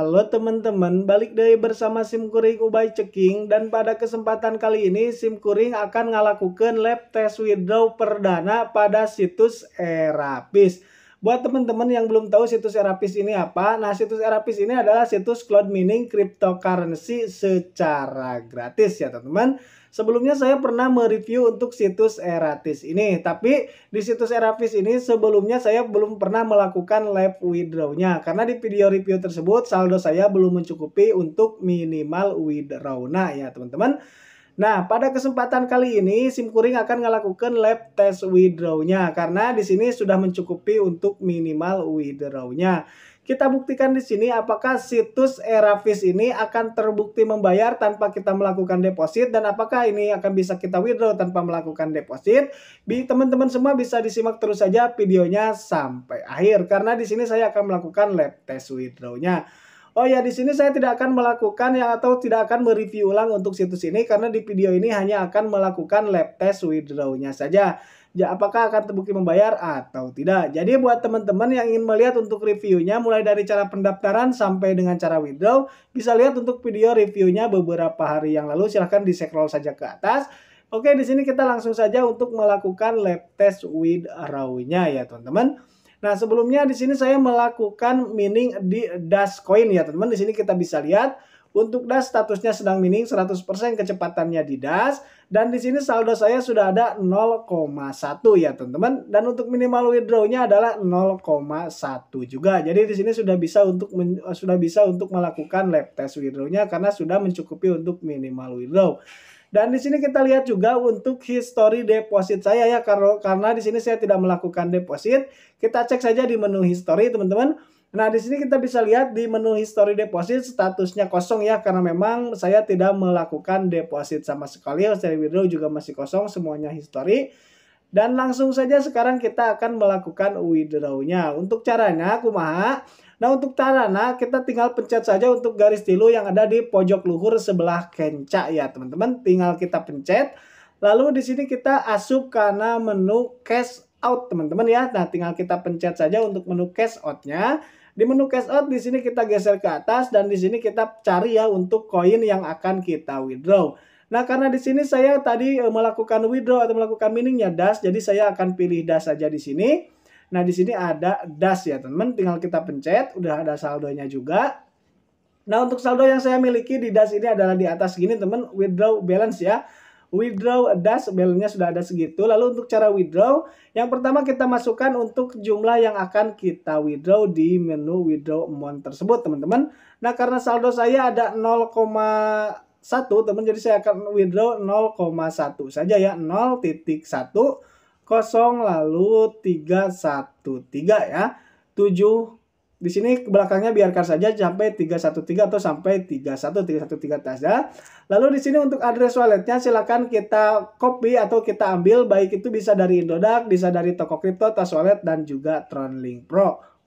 Halo teman-teman, balik dari bersama SIM Kuring Ubay Ceking dan pada kesempatan kali ini SIM Kuring akan ngelakukan lab test withdraw perdana pada situs Erapis. Buat teman-teman yang belum tahu situs Erapis ini apa, nah situs Erapis ini adalah situs cloud mining cryptocurrency secara gratis ya teman-teman. Sebelumnya saya pernah mereview untuk situs Eratis ini, tapi di situs Eratis ini sebelumnya saya belum pernah melakukan live withdraw-nya karena di video review tersebut saldo saya belum mencukupi untuk minimal withdraw. nya ya teman-teman, Nah, pada kesempatan kali ini SIM Kuring akan melakukan lab test withdraw-nya karena di sini sudah mencukupi untuk minimal withdraw-nya. Kita buktikan di sini apakah situs Eravis ini akan terbukti membayar tanpa kita melakukan deposit dan apakah ini akan bisa kita withdraw tanpa melakukan deposit. Teman-teman semua bisa disimak terus saja videonya sampai akhir karena di sini saya akan melakukan lab test withdraw-nya. Oh ya, di sini saya tidak akan melakukan yang atau tidak akan mereview ulang untuk situs ini karena di video ini hanya akan melakukan lab test withdraw-nya saja. Ya, apakah akan terbukti membayar atau tidak. Jadi buat teman-teman yang ingin melihat untuk reviewnya mulai dari cara pendaftaran sampai dengan cara withdraw, bisa lihat untuk video reviewnya beberapa hari yang lalu. Silahkan di scroll saja ke atas. Oke, di sini kita langsung saja untuk melakukan lab test withdraw-nya ya teman-teman. Nah, sebelumnya di sini saya melakukan mining di Dash Coin ya, teman-teman. Di sini kita bisa lihat untuk Dash statusnya sedang mining 100% kecepatannya di Dash dan di sini saldo saya sudah ada 0,1 ya teman-teman dan untuk minimal withdrawnya adalah 0,1 juga. Jadi di sini sudah bisa untuk sudah bisa untuk melakukan lab test withdrawnya karena sudah mencukupi untuk minimal withdraw. Dan di sini kita lihat juga untuk history deposit saya ya karena karena di sini saya tidak melakukan deposit. Kita cek saja di menu history teman-teman. Nah, di sini kita bisa lihat di menu history deposit statusnya kosong ya karena memang saya tidak melakukan deposit sama sekali. Saya withdraw juga masih kosong semuanya history. Dan langsung saja sekarang kita akan melakukan withdraw-nya. Untuk caranya kumaha? Nah untuk tarana kita tinggal pencet saja untuk garis tilu yang ada di pojok luhur sebelah kencak ya teman-teman. Tinggal kita pencet. Lalu di sini kita asup karena menu cash out teman-teman ya. Nah tinggal kita pencet saja untuk menu cash outnya. Di menu cash out di sini kita geser ke atas dan di sini kita cari ya untuk koin yang akan kita withdraw. Nah karena di sini saya tadi eh, melakukan withdraw atau melakukan miningnya das, jadi saya akan pilih das saja di sini. Nah, di sini ada dash ya, teman. teman Tinggal kita pencet, udah ada saldonya juga. Nah, untuk saldo yang saya miliki di dash ini adalah di atas gini, teman, withdraw balance ya. Withdraw dash balance-nya sudah ada segitu. Lalu untuk cara withdraw, yang pertama kita masukkan untuk jumlah yang akan kita withdraw di menu withdraw amount tersebut, teman-teman. Nah, karena saldo saya ada 0,1 satu teman jadi saya akan withdraw 0,1 saja ya 0.1 kosong lalu tiga satu tiga ya. 7 di sini belakangnya biarkan saja sampai 313 atau sampai 31313 saja. Ya. Lalu di sini untuk address walletnya silakan kita copy atau kita ambil baik itu bisa dari Indodax, bisa dari toko kripto, tas wallet dan juga Tronlink Pro.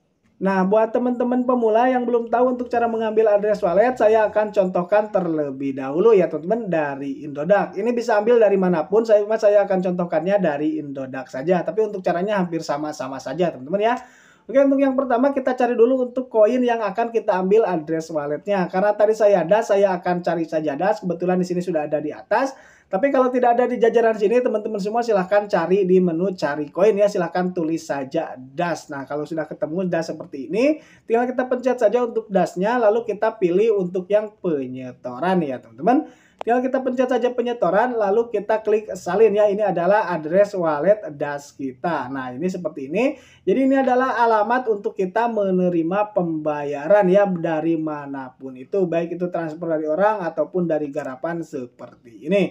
Nah, buat teman-teman pemula yang belum tahu untuk cara mengambil address wallet, saya akan contohkan terlebih dahulu ya teman-teman dari Indodax. Ini bisa ambil dari manapun, saya saya akan contohkannya dari Indodax saja. Tapi untuk caranya hampir sama-sama saja teman-teman ya. Oke, untuk yang pertama kita cari dulu untuk koin yang akan kita ambil address walletnya. Karena tadi saya ada, saya akan cari saja das. Kebetulan di sini sudah ada di atas. Tapi kalau tidak ada di jajaran sini, teman-teman semua silahkan cari di menu cari koin ya. Silahkan tulis saja das. Nah, kalau sudah ketemu das seperti ini, tinggal kita pencet saja untuk dasnya, lalu kita pilih untuk yang penyetoran ya teman-teman. Tinggal kita pencet saja penyetoran, lalu kita klik salin ya. Ini adalah address wallet das kita. Nah, ini seperti ini. Jadi ini adalah alamat untuk kita menerima pembayaran ya dari manapun itu. Baik itu transfer dari orang ataupun dari garapan seperti ini.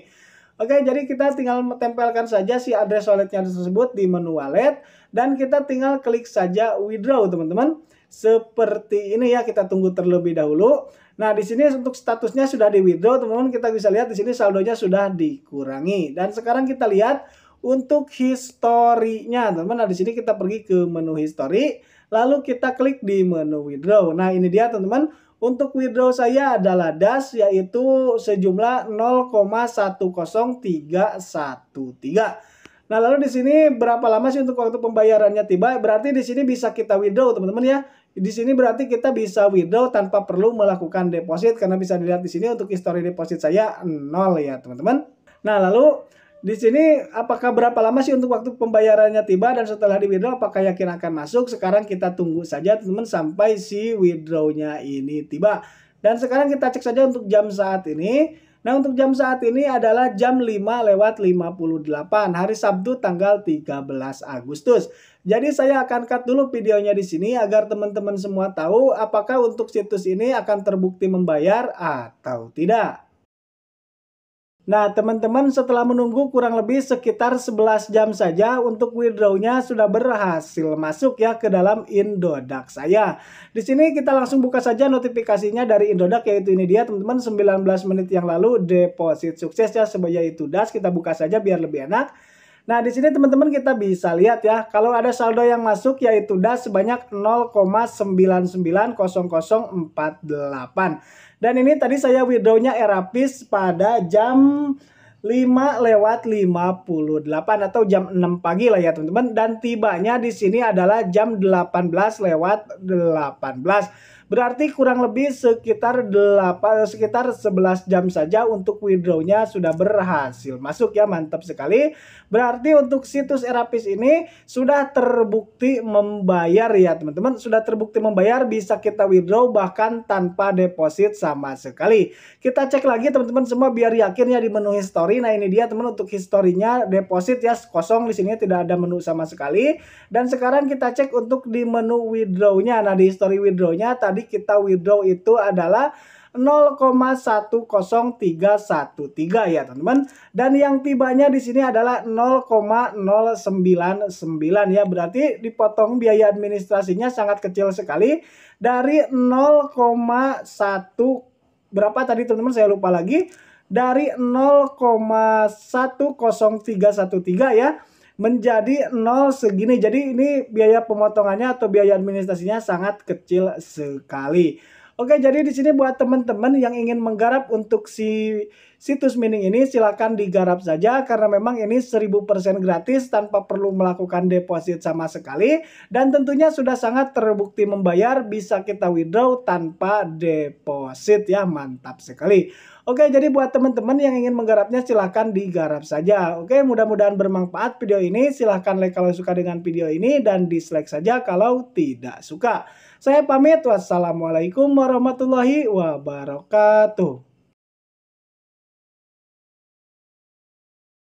Oke, jadi kita tinggal tempelkan saja si address walletnya tersebut di menu wallet dan kita tinggal klik saja withdraw, teman-teman. Seperti ini ya, kita tunggu terlebih dahulu. Nah, di sini untuk statusnya sudah di withdraw, teman-teman. Kita bisa lihat di sini saldonya sudah dikurangi. Dan sekarang kita lihat untuk historinya, teman-teman. Nah, di sini kita pergi ke menu history, lalu kita klik di menu withdraw. Nah, ini dia, teman-teman untuk withdraw saya adalah DAS yaitu sejumlah 0,10313. Nah, lalu di sini berapa lama sih untuk waktu pembayarannya tiba? Berarti di sini bisa kita withdraw, teman-teman ya. Di sini berarti kita bisa withdraw tanpa perlu melakukan deposit karena bisa dilihat di sini untuk histori deposit saya 0 ya, teman-teman. Nah, lalu di sini apakah berapa lama sih untuk waktu pembayarannya tiba dan setelah di withdraw apakah yakin akan masuk? Sekarang kita tunggu saja teman-teman sampai si withdrawnya ini tiba. Dan sekarang kita cek saja untuk jam saat ini. Nah untuk jam saat ini adalah jam 5 lewat 58 hari Sabtu tanggal 13 Agustus. Jadi saya akan cut dulu videonya di sini agar teman-teman semua tahu apakah untuk situs ini akan terbukti membayar atau tidak. Nah, teman-teman setelah menunggu kurang lebih sekitar 11 jam saja untuk withdrawnya sudah berhasil masuk ya ke dalam Indodax saya. Di sini kita langsung buka saja notifikasinya dari Indodax yaitu ini dia teman-teman 19 menit yang lalu deposit sukses ya sebagai itu DAS kita buka saja biar lebih enak. Nah, di sini teman-teman kita bisa lihat ya, kalau ada saldo yang masuk yaitu DAS sebanyak 0,990048 dan ini tadi saya withdrawnya Erapis pada jam 5 lewat 58 atau jam 6 pagi lah ya teman-teman dan tibanya di sini adalah jam 18 lewat 18 Berarti kurang lebih sekitar 8 sekitar 11 jam saja untuk withdrawnya sudah berhasil masuk ya mantap sekali. Berarti untuk situs Erapis ini sudah terbukti membayar ya teman-teman, sudah terbukti membayar bisa kita withdraw bahkan tanpa deposit sama sekali. Kita cek lagi teman-teman semua biar yakin ya di menu history. Nah, ini dia teman untuk historinya deposit ya kosong di sini tidak ada menu sama sekali. Dan sekarang kita cek untuk di menu withdrawnya. Nah, di history withdrawnya tadi tadi kita withdraw itu adalah 0,10313 ya teman-teman dan yang tibanya di sini adalah 0,099 ya berarti dipotong biaya administrasinya sangat kecil sekali dari 0,1 berapa tadi teman-teman saya lupa lagi dari 0,10313 ya menjadi nol segini. Jadi ini biaya pemotongannya atau biaya administrasinya sangat kecil sekali. Oke, jadi di sini buat teman-teman yang ingin menggarap untuk si situs mining ini silakan digarap saja karena memang ini 1000% gratis tanpa perlu melakukan deposit sama sekali dan tentunya sudah sangat terbukti membayar bisa kita withdraw tanpa deposit ya, mantap sekali. Oke, jadi buat teman-teman yang ingin menggarapnya silahkan digarap saja. Oke, mudah-mudahan bermanfaat video ini. Silahkan like kalau suka dengan video ini dan dislike saja kalau tidak suka. Saya pamit. Wassalamualaikum warahmatullahi wabarakatuh.